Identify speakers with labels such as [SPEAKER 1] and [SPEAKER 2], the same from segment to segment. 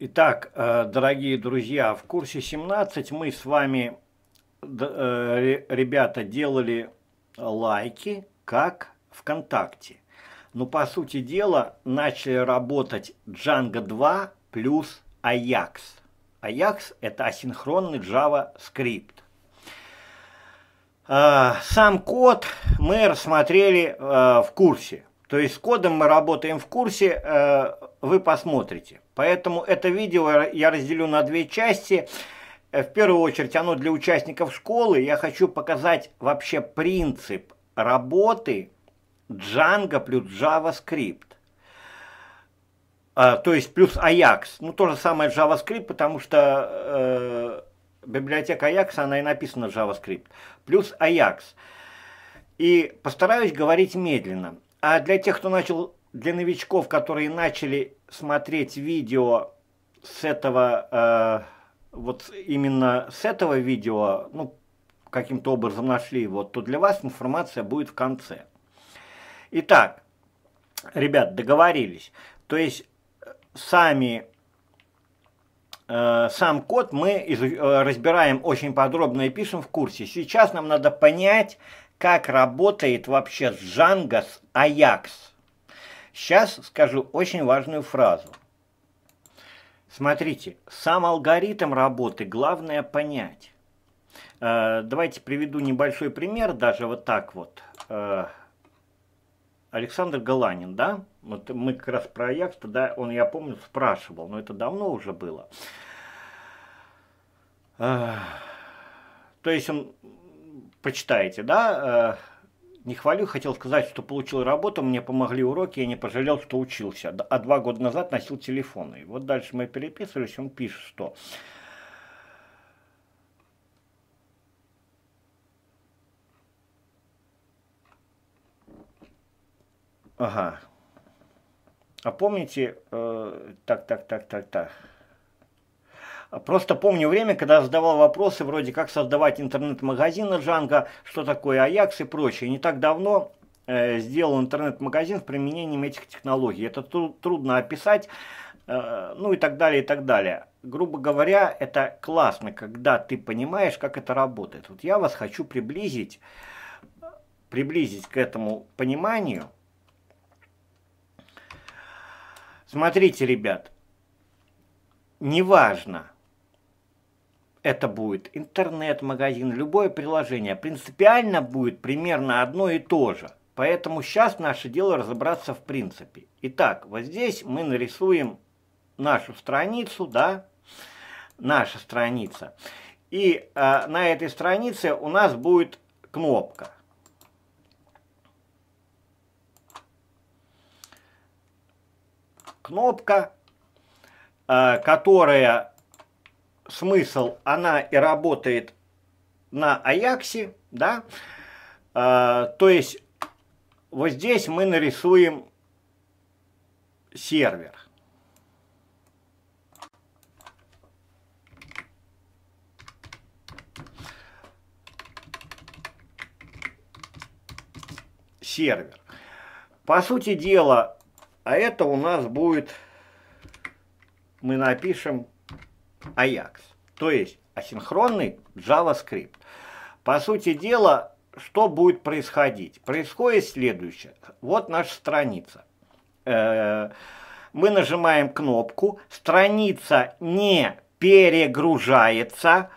[SPEAKER 1] Итак, э, дорогие друзья, в курсе 17 мы с вами, э, ребята, делали лайки, как ВКонтакте. Но ну, по сути дела начали работать Django 2 плюс Ajax. Ajax – это асинхронный JavaScript. Э, сам код мы рассмотрели в курсе. То есть с кодом мы работаем в курсе, вы посмотрите – Поэтому это видео я разделю на две части. Э, в первую очередь оно для участников школы. Я хочу показать вообще принцип работы Django плюс JavaScript. А, то есть плюс Ajax. Ну, то же самое JavaScript, потому что э, библиотека Ajax, она и написана JavaScript. Плюс Ajax. И постараюсь говорить медленно. А для тех, кто начал для новичков, которые начали смотреть видео с этого, э, вот именно с этого видео, ну, каким-то образом нашли его, то для вас информация будет в конце. Итак, ребят, договорились. То есть, э, сами, э, сам код мы из, э, разбираем очень подробно и пишем в курсе. Сейчас нам надо понять, как работает вообще Django с Ajax. Сейчас скажу очень важную фразу. Смотрите, сам алгоритм работы главное понять. Э, давайте приведу небольшой пример, даже вот так вот. Э, Александр Галанин, да? Вот мы как раз про Аякс, да, он, я помню, спрашивал, но это давно уже было. Э, то есть он, почитайте, да, не хвалю, хотел сказать, что получил работу, мне помогли уроки, я не пожалел, что учился. А два года назад носил телефон. И вот дальше мы переписывались, он пишет, что... Ага. А помните, э, так, так, так, так, так. Просто помню время, когда задавал вопросы вроде как создавать интернет-магазин Джанго, что такое Аякс и прочее. Не так давно э, сделал интернет-магазин с применением этих технологий. Это тру трудно описать, э, ну и так далее, и так далее. Грубо говоря, это классно, когда ты понимаешь, как это работает. Вот я вас хочу приблизить, приблизить к этому пониманию. Смотрите, ребят, неважно, это будет интернет-магазин, любое приложение, принципиально будет примерно одно и то же. Поэтому сейчас наше дело разобраться в принципе. Итак, вот здесь мы нарисуем нашу страницу, да, наша страница. И э, на этой странице у нас будет кнопка. Кнопка, э, которая смысл, она и работает на Аяксе, да, а, то есть вот здесь мы нарисуем сервер. Сервер. По сути дела, а это у нас будет, мы напишем AJAX, то есть асинхронный JavaScript. По сути дела, что будет происходить? Происходит следующее. Вот наша страница. Э, мы нажимаем кнопку, страница не перегружается,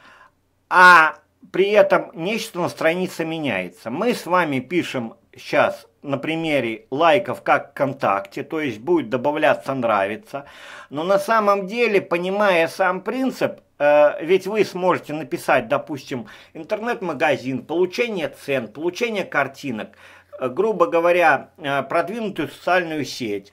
[SPEAKER 1] а при этом нечто на странице меняется. Мы с вами пишем сейчас на примере лайков как ВКонтакте, то есть будет добавляться нравится. Но на самом деле, понимая сам принцип, э, ведь вы сможете написать, допустим, интернет-магазин, получение цен, получение картинок, э, грубо говоря, э, продвинутую социальную сеть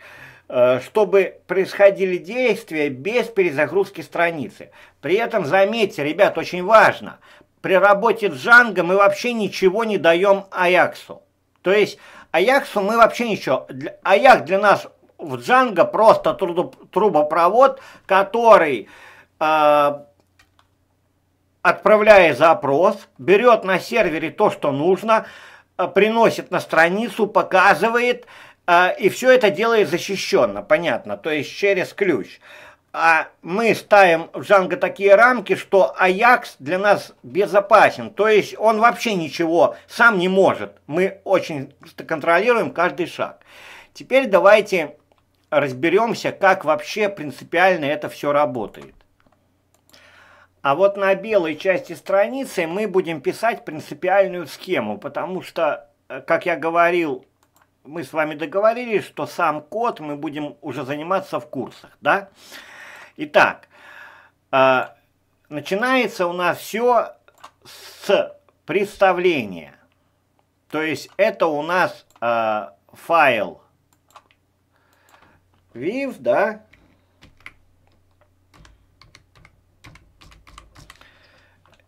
[SPEAKER 1] чтобы происходили действия без перезагрузки страницы. При этом, заметьте, ребят, очень важно, при работе с Джанго мы вообще ничего не даем Аяксу. То есть Аяксу мы вообще ничего. Аякс для нас в Джанго просто трубопровод, который, э, а, отправляя запрос, берет на сервере то, что нужно, э, приносит на страницу, показывает, э, и все это делает защищенно, понятно, то есть через ключ а мы ставим в Жанго такие рамки, что Аякс для нас безопасен. То есть он вообще ничего сам не может. Мы очень контролируем каждый шаг. Теперь давайте разберемся, как вообще принципиально это все работает. А вот на белой части страницы мы будем писать принципиальную схему, потому что, э, как я говорил, мы с вами договорились, что сам код мы будем уже заниматься в курсах, да? Да. Итак, а, начинается у нас все с представления. То есть это у нас а, файл Viv, да,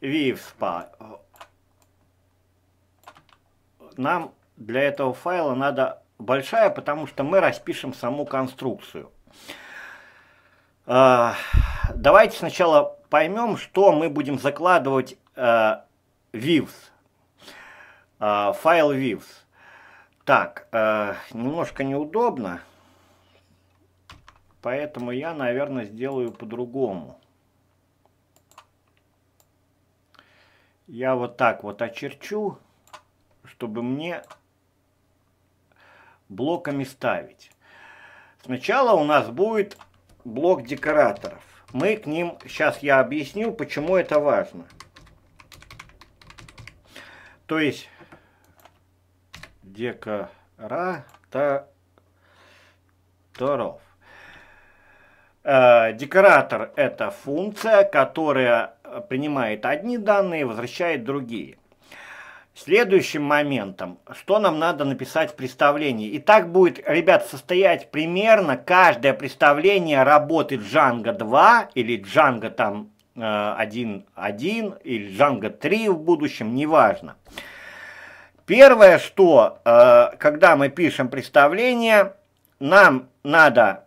[SPEAKER 1] vivspa. Нам для этого файла надо большая, потому что мы распишем саму конструкцию. А, давайте сначала поймем, что мы будем закладывать э, views, э, а, файл views. Так, э, немножко неудобно, поэтому я, наверное, сделаю по-другому. Я вот так вот очерчу, чтобы мне блоками ставить. Сначала у нас будет блок декораторов. Мы к ним, сейчас я объясню, почему это важно. То есть декораторов. Э, декоратор – это функция, которая принимает одни данные и возвращает другие – Следующим моментом, что нам надо написать в представлении. И так будет, ребят, состоять примерно каждое представление работы Django 2 или Django там 1.1 э, или Django 3 в будущем, неважно. Первое, что, э, когда мы пишем представление, нам надо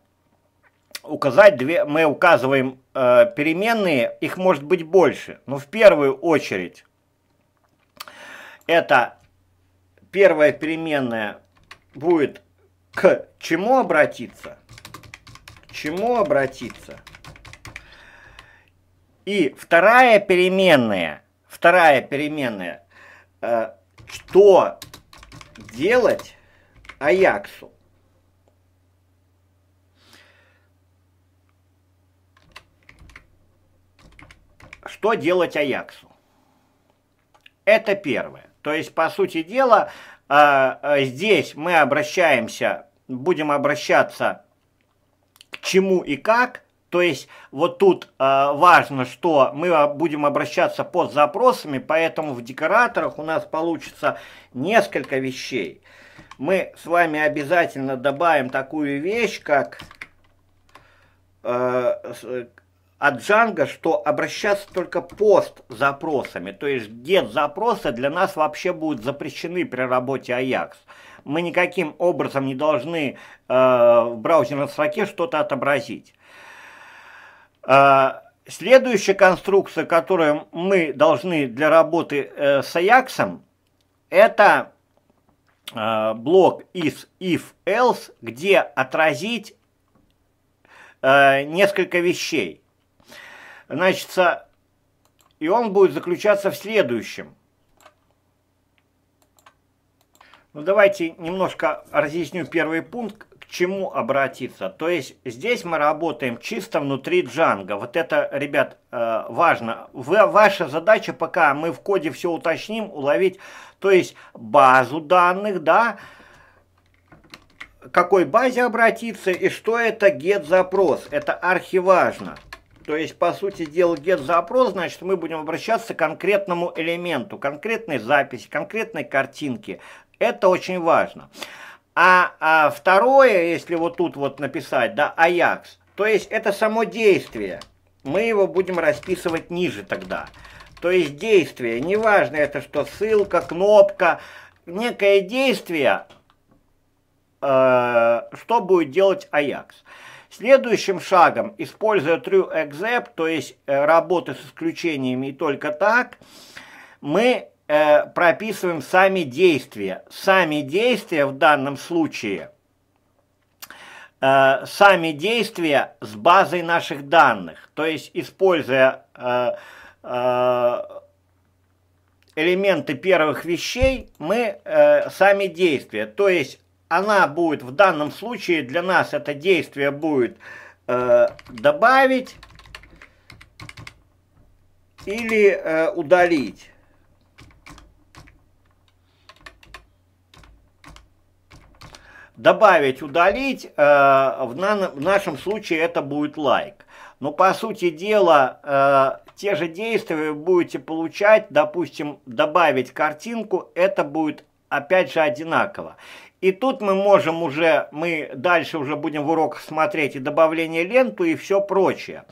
[SPEAKER 1] указать две, мы указываем э, переменные, их может быть больше, но в первую очередь это первая переменная будет к чему обратиться, к чему обратиться. И вторая переменная, вторая переменная, э, что делать Аяксу. Что делать Аяксу? Это первое. То есть, по сути дела, э, э, здесь мы обращаемся, будем обращаться к чему и как. То есть, вот тут э, важно, что мы будем обращаться под запросами, поэтому в декораторах у нас получится несколько вещей. Мы с вами обязательно добавим такую вещь, как от Django, что обращаться только пост запросами, то есть get запросы для нас вообще будут запрещены при работе Ajax. Мы никаким образом не должны э, в браузерной строке что-то отобразить. Э, следующая конструкция, которую мы должны для работы э, с Ajax, это э, блок is if else, где отразить э, несколько вещей. Значит, и он будет заключаться в следующем. Ну, давайте немножко разъясню первый пункт, к чему обратиться. То есть здесь мы работаем чисто внутри Django. Вот это, ребят, э, важно. Вы, ваша задача, пока мы в коде все уточним, уловить, то есть базу данных, да, к какой базе обратиться и что это get-запрос. Это архиважно. То есть, по сути дела, get-запрос, значит, мы будем обращаться к конкретному элементу, конкретной записи, конкретной картинке. Это очень важно. А, а второе, если вот тут вот написать, да, Ajax, то есть это само действие. Мы его будем расписывать ниже тогда. То есть действие, неважно это что, ссылка, кнопка, некое действие, э, что будет делать Ajax. Следующим шагом, используя true except, то есть э, работы с исключениями и только так, мы э, прописываем сами действия. Сами действия в данном случае, э, сами действия с базой наших данных. То есть, используя элементы первых вещей, мы сами действия. То есть, она будет в данном случае, для нас это действие будет э, добавить или э, удалить. Добавить, удалить, э, в, на, в нашем случае это будет лайк. Но по сути дела, э, те же действия вы будете получать, допустим, добавить картинку, это будет опять же одинаково. И тут мы можем уже, мы дальше уже будем в уроках смотреть и добавление ленту и все прочее.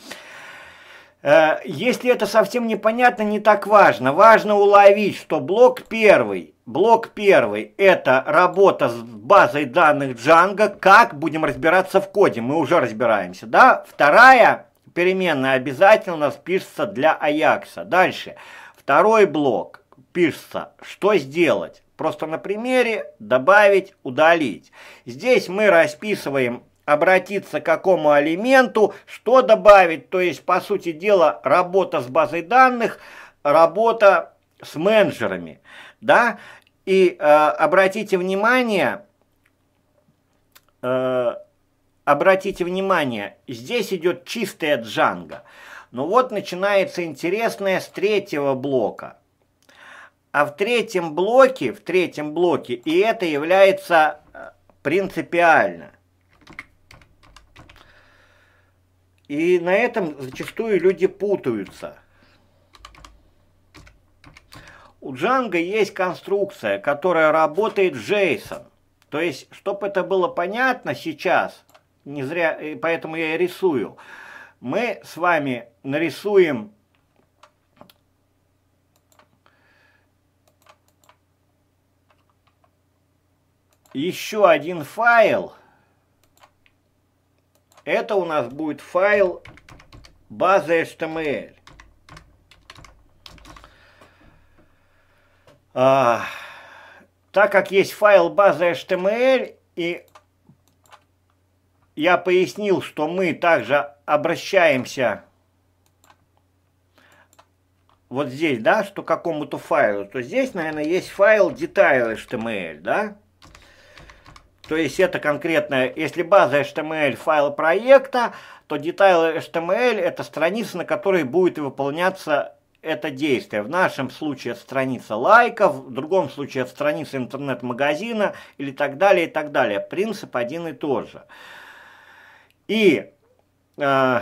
[SPEAKER 1] Э, если это совсем непонятно, не так важно. Важно уловить, что блок первый, блок первый – это работа с базой данных Django, как будем разбираться в коде, мы уже разбираемся, да? Вторая переменная обязательно пишется для Аякса. Дальше, второй блок пишется, что сделать? Просто на примере добавить, удалить. Здесь мы расписываем обратиться к какому алименту, что добавить, то есть, по сути дела, работа с базой данных, работа с менеджерами, да, и э, обратите внимание, э, обратите внимание, здесь идет чистая джанга. Но ну вот начинается интересное с третьего блока – а в третьем блоке, в третьем блоке, и это является э, принципиально. И на этом зачастую люди путаются. У Django есть конструкция, которая работает с JSON. То есть, чтобы это было понятно сейчас, не зря, поэтому я и рисую, мы с вами нарисуем еще один файл. Это у нас будет файл базы HTML. Эм а, так как есть файл базы HTML, эм и я пояснил, что мы также обращаемся вот здесь, да, что к какому-то файлу, то здесь, наверное, есть файл detail.html, эм да, то есть это конкретно, если база HTML эм файл проекта, то детайл HTML эм это страница, на которой будет выполняться это действие. В нашем случае это страница лайков, в другом случае это страница интернет-магазина или так далее, и так далее. Принцип один и тот же. И э,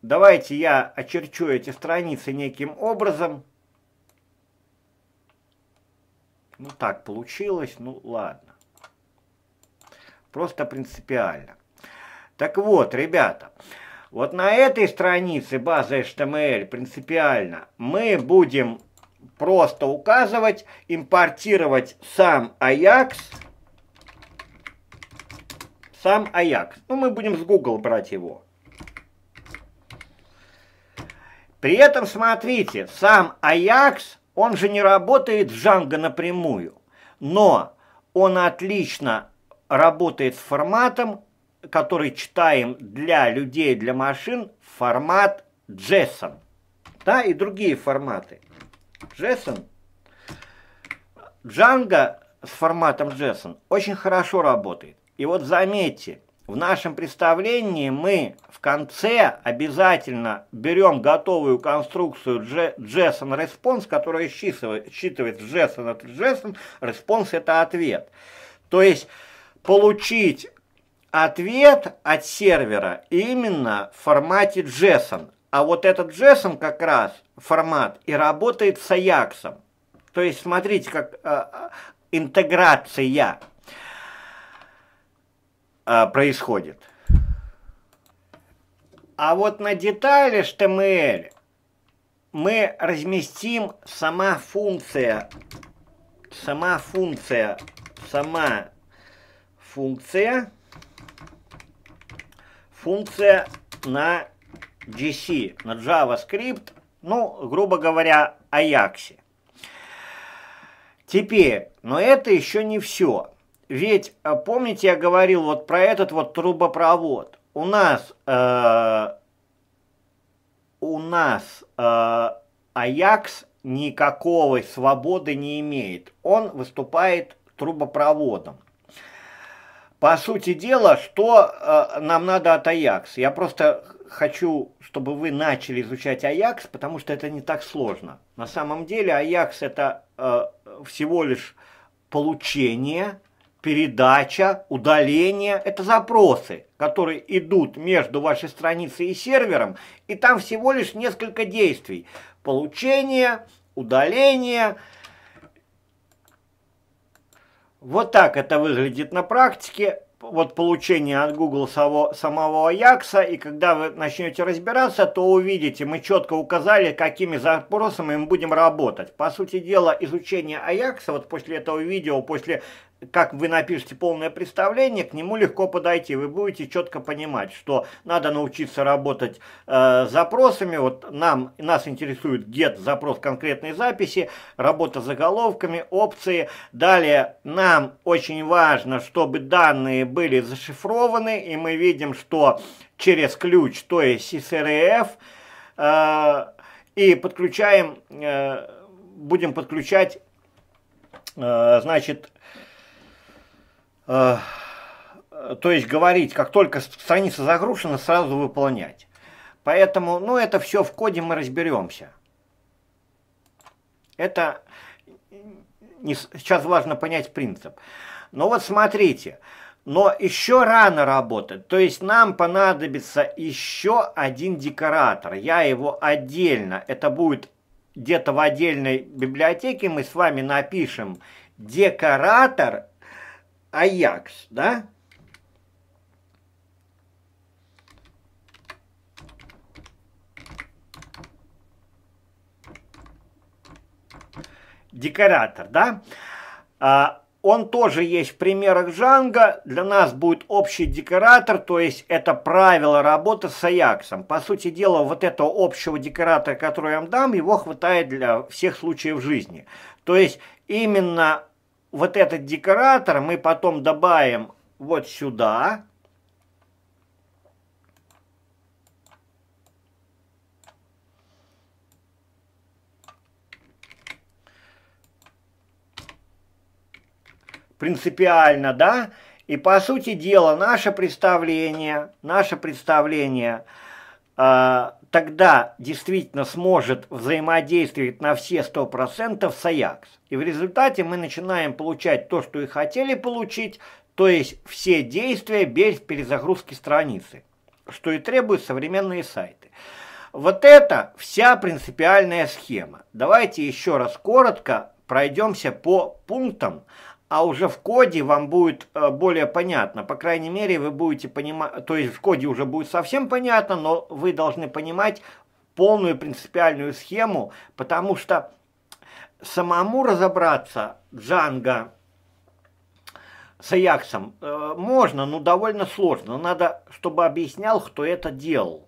[SPEAKER 1] давайте я очерчу эти страницы неким образом. Ну так получилось, ну ладно. Просто принципиально. Так вот, ребята, вот на этой странице базы HTML эм принципиально мы будем просто указывать, импортировать сам Ajax. Сам Ajax. Ну, мы будем с Google брать его. При этом, смотрите, сам Ajax, он же не работает в Django напрямую, но он отлично работает с форматом, который читаем для людей, для машин, формат JSON. Да, и другие форматы. JSON. Django с форматом JSON очень хорошо работает. И вот заметьте, в нашем представлении мы в конце обязательно берем готовую конструкцию JSON response, которая считывает, считывает JSON это JSON, response это ответ. То есть получить ответ от сервера именно в формате JSON. А вот этот JSON как раз формат и работает с Ajax. То есть смотрите, как э, э, интеграция э, происходит. А вот на детали HTML мы разместим сама функция, сама функция, сама функция, функция на GC, на JavaScript, ну, грубо говоря, Ajax. Теперь, но это еще не все. Ведь, э, помните, я говорил вот про этот вот трубопровод. У нас, э, у нас э, Аякс никакой свободы не имеет. Он выступает трубопроводом по сути дела, что э, нам надо от Аякс? Я просто хочу, чтобы вы начали изучать Аякс, потому что это не так сложно. На самом деле Аякс это э, всего лишь получение, передача, удаление. Это запросы, которые идут между вашей страницей и сервером, и там всего лишь несколько действий. Получение, удаление, удаление вот так это выглядит на практике. Вот получение от Google само, самого Аякса. И когда вы начнете разбираться, то увидите, мы четко указали, какими запросами мы будем работать. По сути дела, изучение Аякса, вот после этого видео, после как вы напишете полное представление, к нему легко подойти. Вы будете четко понимать, что надо научиться работать э, с запросами. Вот нам, нас интересует get, запрос конкретной записи, работа с заголовками, опции. Далее нам очень важно, чтобы данные были зашифрованы, и мы видим, что через ключ, то есть SRF, э, и подключаем, э, будем подключать, э, значит, э, Э, то есть говорить, как только страница загружена, сразу выполнять. Поэтому, ну, это все в коде мы разберемся. Это не, сейчас важно понять принцип. Но вот смотрите, но еще рано работать, то есть нам понадобится еще один декоратор. Я его отдельно, это будет где-то в отдельной библиотеке, мы с вами напишем декоратор Аякс, да? Декоратор, да? А, он тоже есть в примерах Django. Для нас будет общий декоратор, то есть это правило работы с Аяксом. По сути дела, вот этого общего декоратора, который я вам дам, его хватает для всех случаев жизни. То есть именно вот этот декоратор мы потом добавим вот сюда. Принципиально, да? И по сути дела наше представление, наше представление а, тогда действительно сможет взаимодействовать на все 100% с Аякс. И в результате мы начинаем получать то, что и хотели получить, то есть все действия без перезагрузки страницы, что и требуют современные сайты. Вот это вся принципиальная схема. Давайте еще раз коротко пройдемся по пунктам, а уже в коде вам будет э, более понятно. По крайней мере, вы будете понимать, то есть в коде уже будет совсем понятно, но вы должны понимать полную принципиальную схему, потому что самому разобраться Джанго с Аяксом э, можно, но довольно сложно. Надо, чтобы объяснял, кто это делал.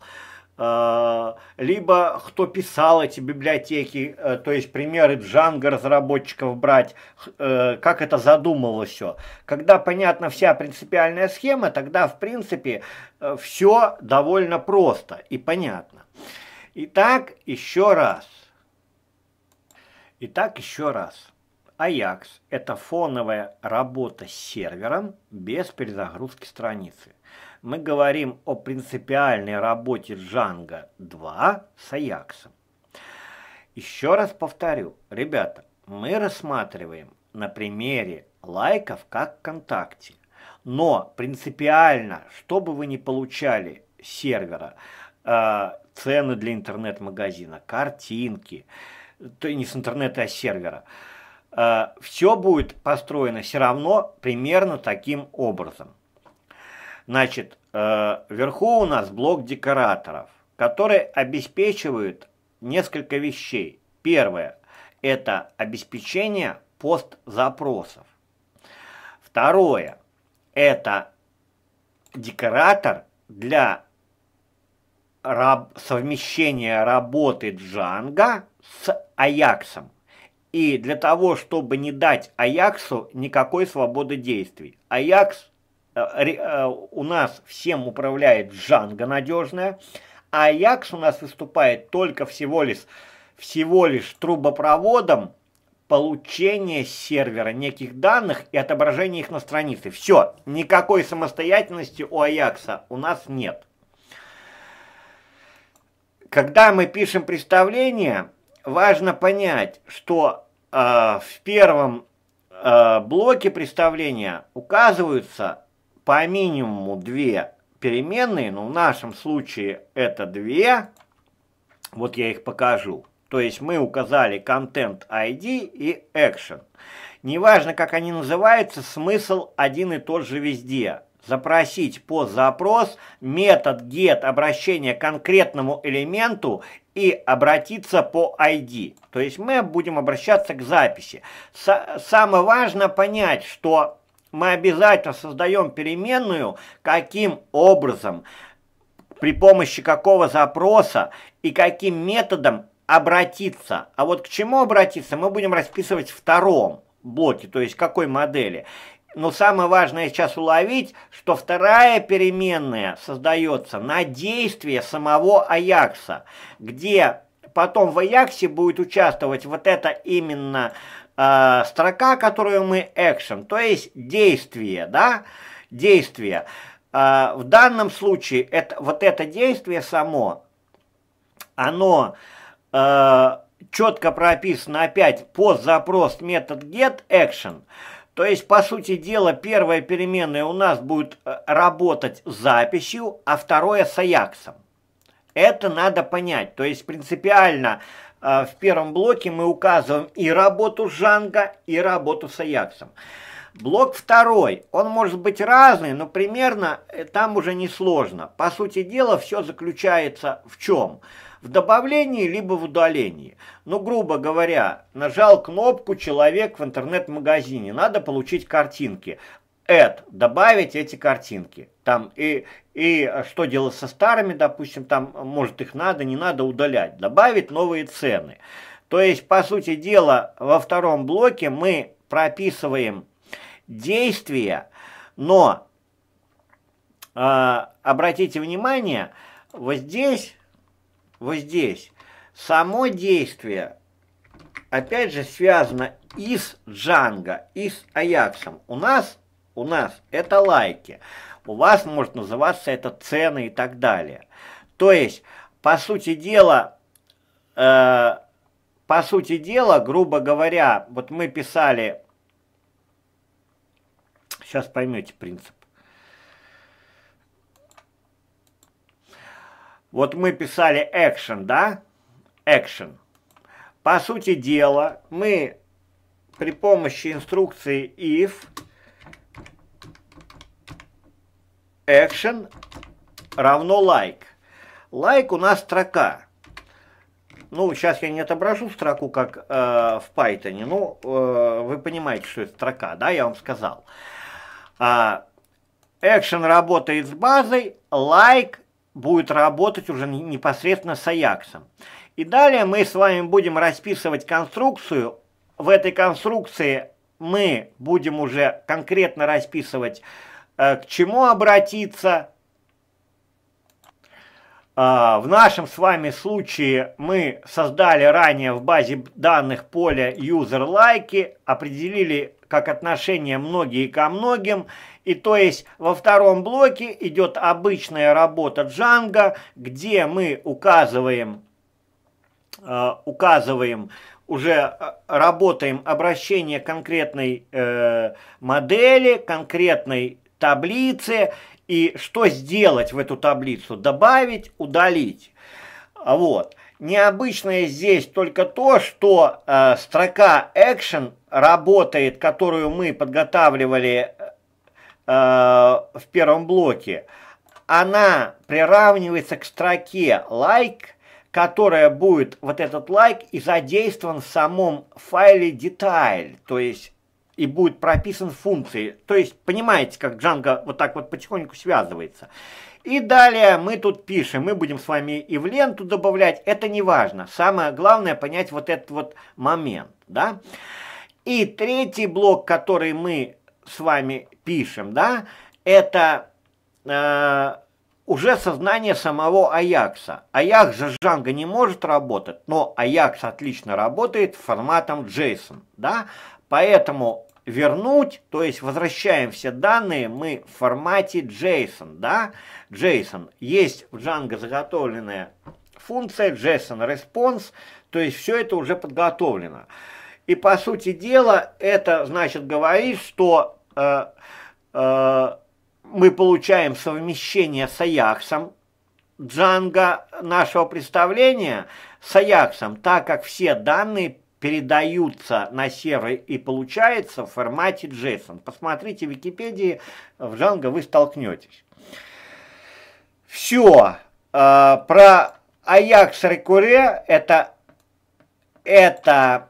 [SPEAKER 1] Э, либо кто писал эти библиотеки, э, то есть примеры Джанго разработчиков брать, э, как это задумывалось все. Когда понятна вся принципиальная схема, тогда в принципе все довольно просто и понятно. Итак, еще раз. Итак, еще раз. Аякс – это фоновая работа с сервером без перезагрузки страницы мы говорим о принципиальной работе Django 2 с Аяксом. Еще раз повторю, ребята, мы рассматриваем на примере лайков как ВКонтакте. Но принципиально, что бы вы ни получали сервера, э, цены для интернет-магазина, картинки, то не с интернета, а с сервера, э, все будет построено все равно примерно таким образом – Значит, э, вверху у нас блок декораторов, который обеспечивает несколько вещей. Первое – это обеспечение постзапросов. Второе – это декоратор для раб совмещения работы Джанга с Аяксом. И для того, чтобы не дать Аяксу никакой свободы действий. Аякс Э, э, у нас всем управляет Джанга надежная, а Аякс у нас выступает только всего лишь, всего лишь трубопроводом получения с сервера неких данных и отображения их на странице. Все, никакой самостоятельности у Аякса у нас нет. Когда мы пишем представление, важно понять, что э, в первом э, блоке представления указываются по минимуму две переменные, но в нашем случае это две, вот я их покажу. То есть мы указали контент ID и action. Неважно, как они называются, смысл один и тот же везде. Запросить по запрос метод get обращения к конкретному элементу и обратиться по ID. То есть мы будем обращаться к записи. Самое важно понять, что мы обязательно создаем переменную, каким образом, при помощи какого запроса и каким методом обратиться. А вот к чему обратиться, мы будем расписывать в втором блоке, то есть какой модели. Но самое важное сейчас уловить, что вторая переменная создается на действие самого Аякса, где потом в Аяксе будет участвовать вот это именно э, строка, которую мы action, то есть действие, да, действие. Э, в данном случае это, вот это действие само, оно э, четко прописано опять по запрос метод get action. То есть, по сути дела, первая переменная у нас будет э, работать с записью, а второе с аяксом. Это надо понять. То есть, принципиально а, в первом блоке мы указываем и работу Жанга, и работу с Аяксом. Блок второй, он может быть разный, но примерно э, там уже не сложно. По сути дела, все заключается в чем? В добавлении, либо в удалении. Ну, грубо говоря, нажал кнопку «Человек в интернет-магазине», надо получить картинки. Add, добавить эти картинки. Там и и э, что делать со старыми, допустим, там, может, их надо, не надо удалять. Добавить новые цены. То есть, по сути дела, во втором блоке мы прописываем действия, но э, обратите внимание, вот здесь, вот здесь, само действие, опять же, связано и с Джанго, и с Аяксом. У нас, у нас это лайки. Лайки у вас может называться это цены и так далее. То есть, по сути дела, э, по сути дела, грубо говоря, вот мы писали, сейчас поймете принцип. Вот мы писали action, да? Action. По сути дела, мы при помощи инструкции if action равно like. Like у нас строка. Ну, сейчас я не отображу строку, как э, в Python. Ну, э, вы понимаете, что это строка, да, я вам сказал. А, action работает с базой, like будет работать уже непосредственно с Ajax. И далее мы с вами будем расписывать конструкцию. В этой конструкции мы будем уже конкретно расписывать Э, к чему обратиться. Э, в нашем с вами случае мы создали ранее в базе данных поле user-лайки, определили как отношение многие ко многим, и то есть во втором блоке идет обычная работа Django, где мы указываем, э, указываем уже работаем обращение конкретной э, модели, конкретной таблице и что сделать в эту таблицу? Добавить, удалить. Вот. Необычное здесь только то, что э, строка Action работает, которую мы подготавливали э, э в первом блоке. Она приравнивается к строке Like, которая будет, вот этот лайк, like, и задействован в самом файле Detail, то есть и будет прописан функции. То есть, понимаете, как Django вот так вот потихоньку связывается. И далее мы тут пишем, мы будем с вами и в ленту добавлять, это не важно. Самое главное понять вот этот вот момент, да. И третий блок, который мы с вами пишем, да, это э, уже сознание самого Аякса. Аякс же Django не может работать, но Аякс отлично работает форматом JSON, да. Поэтому вернуть, то есть возвращаем все данные мы в формате JSON, да, JSON. Есть в Django заготовленная функция JSON response, то есть все это уже подготовлено. И по сути дела это значит говорит, что э, э, мы получаем совмещение с Аяксом, Django нашего представления с Аяксом, так как все данные передаются на сервер и получается в формате JSON. Посмотрите в Википедии, в Django вы столкнетесь. Все. Э, про Ajax Recurre это, это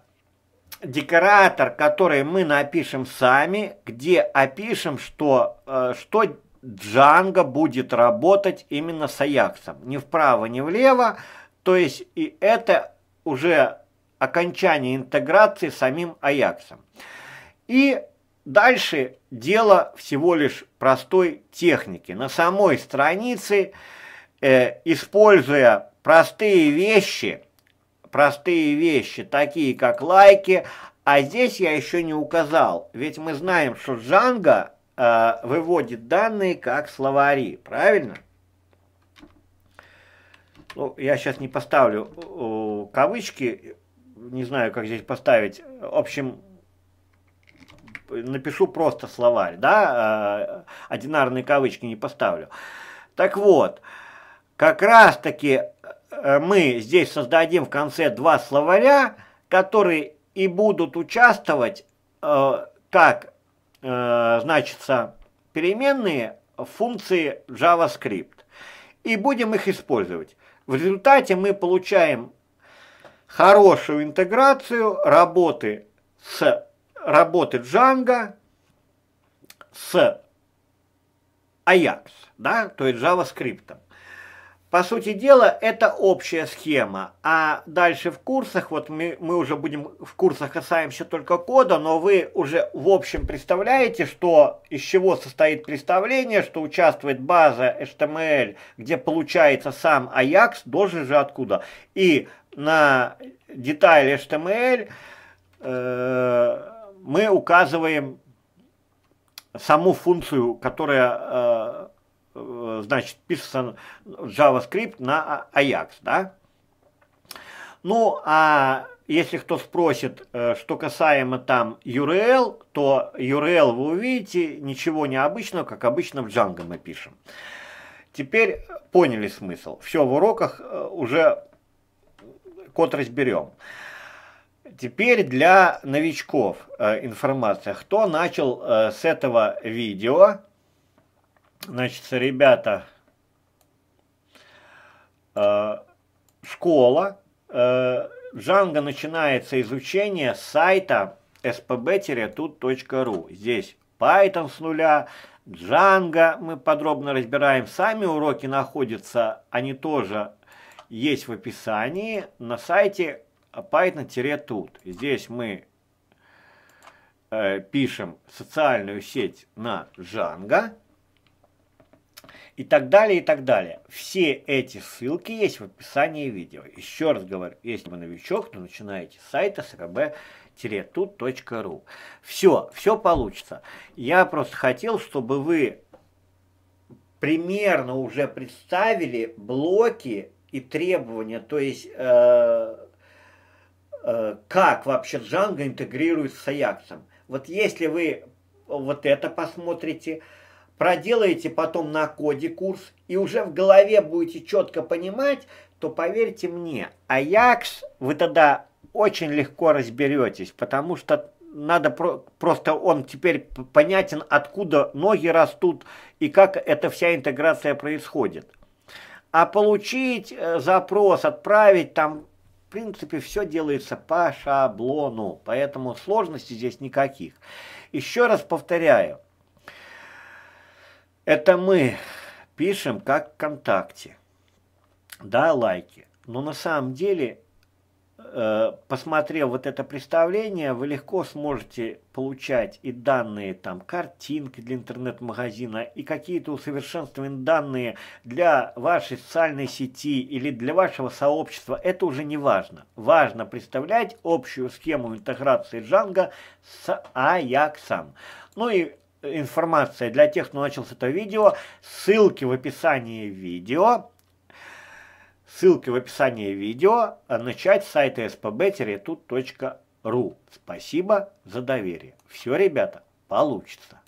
[SPEAKER 1] декоратор, который мы напишем сами, где опишем, что, э, что Django будет работать именно с Аяксом. Ни вправо, ни влево. То есть и это уже окончания интеграции с самим Аяксом. И дальше дело всего лишь простой техники. На самой странице, э, используя простые вещи, простые вещи, такие как лайки, а здесь я еще не указал, ведь мы знаем, что Django э, выводит данные как словари, правильно? Ну, я сейчас не поставлю кавычки, не знаю, как здесь поставить. В общем, напишу просто словарь, да, э, одинарные кавычки не поставлю. Так вот, как раз-таки э, мы здесь создадим в конце два словаря, которые и будут участвовать э, как, э, значится, переменные функции JavaScript. И будем их использовать. В результате мы получаем хорошую интеграцию работы с работы Django с Ajax, да, то есть JavaScript. По сути дела, это общая схема, а дальше в курсах, вот мы, мы уже будем в курсах касаемся только кода, но вы уже в общем представляете, что из чего состоит представление, что участвует база HTML, эм где получается сам Ajax, должен же откуда, и на деталь HTML эм э, мы указываем саму функцию, которая, э, э значит, пишется JavaScript на Ajax, да. Ну, а если кто спросит, э, что касаемо там URL, то URL вы увидите, ничего необычного, как обычно в Django мы пишем. Теперь поняли смысл. Все, в уроках э, уже код разберем. Теперь для новичков э, информация. Кто начал э, с этого видео? Значит, ребята, э, школа. Э, Джанго начинается изучение сайта spb-tut.ru. Здесь Python с нуля, Django мы подробно разбираем. Сами уроки находятся, они тоже есть в описании на сайте Python-Tut. Здесь мы э, пишем социальную сеть на Django и так далее, и так далее. Все эти ссылки есть в описании видео. Еще раз говорю, если вы новичок, то начинаете с сайта srb-tut.ru. Все, все получится. Я просто хотел, чтобы вы примерно уже представили блоки и требования, то есть э, э, как вообще Джанго интегрируется с Ajax. Вот если вы вот это посмотрите, проделаете потом на коде курс и уже в голове будете четко понимать, то поверьте мне, Аякс вы тогда очень легко разберетесь, потому что надо про просто он теперь понятен, откуда ноги растут и как эта вся интеграция происходит. А получить э, запрос, отправить там, в принципе, все делается по шаблону. Поэтому сложностей здесь никаких. Еще раз повторяю. Это мы пишем как ВКонтакте. Да, лайки. Но на самом деле Э, посмотрев вот это представление, вы легко сможете получать и данные, там, картинки для интернет-магазина, и какие-то усовершенствованные данные для вашей социальной сети или для вашего сообщества. Это уже не важно. Важно представлять общую схему интеграции Django с Аяксом. Ну и информация для тех, кто начал с этого видео, ссылки в описании видео – Ссылки в описании видео, а начать с сайта spb-tut.ru. E Спасибо за доверие. Все, ребята, получится.